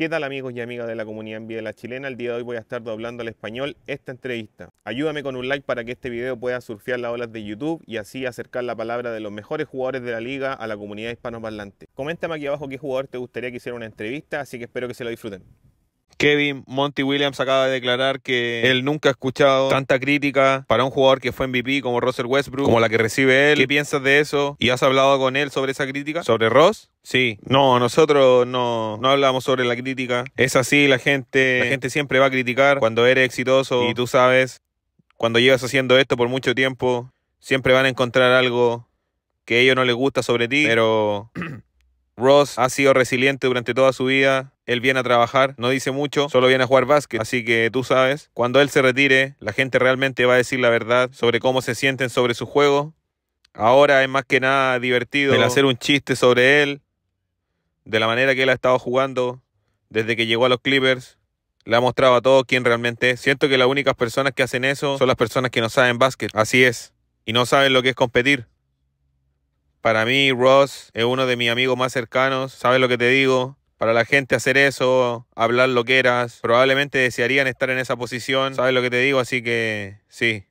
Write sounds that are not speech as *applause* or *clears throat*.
¿Qué tal amigos y amigas de la comunidad en la chilena? El día de hoy voy a estar doblando al español esta entrevista. Ayúdame con un like para que este video pueda surfear las olas de YouTube y así acercar la palabra de los mejores jugadores de la liga a la comunidad hispanoparlante. Coméntame aquí abajo qué jugador te gustaría que hiciera una entrevista, así que espero que se lo disfruten. Kevin Monty Williams acaba de declarar que él nunca ha escuchado tanta crítica para un jugador que fue MVP como Russell Westbrook, como la que recibe él. ¿Qué piensas de eso? ¿Y has hablado con él sobre esa crítica? ¿Sobre Ross? Sí, no, nosotros no, no hablamos sobre la crítica. Es así, la gente, la gente siempre va a criticar cuando eres exitoso y tú sabes, cuando llevas haciendo esto por mucho tiempo, siempre van a encontrar algo que a ellos no les gusta sobre ti, pero *clears throat* Ross ha sido resiliente durante toda su vida, él viene a trabajar, no dice mucho, solo viene a jugar básquet. Así que tú sabes, cuando él se retire, la gente realmente va a decir la verdad sobre cómo se sienten sobre su juego. Ahora es más que nada divertido el hacer un chiste sobre él, de la manera que él ha estado jugando desde que llegó a los Clippers. Le ha mostrado a todos quién realmente es. Siento que las únicas personas que hacen eso son las personas que no saben básquet. Así es. Y no saben lo que es competir. Para mí, Ross es uno de mis amigos más cercanos. ¿Sabes lo que te digo? para la gente hacer eso, hablar lo que eras. Probablemente desearían estar en esa posición. ¿Sabes lo que te digo? Así que sí,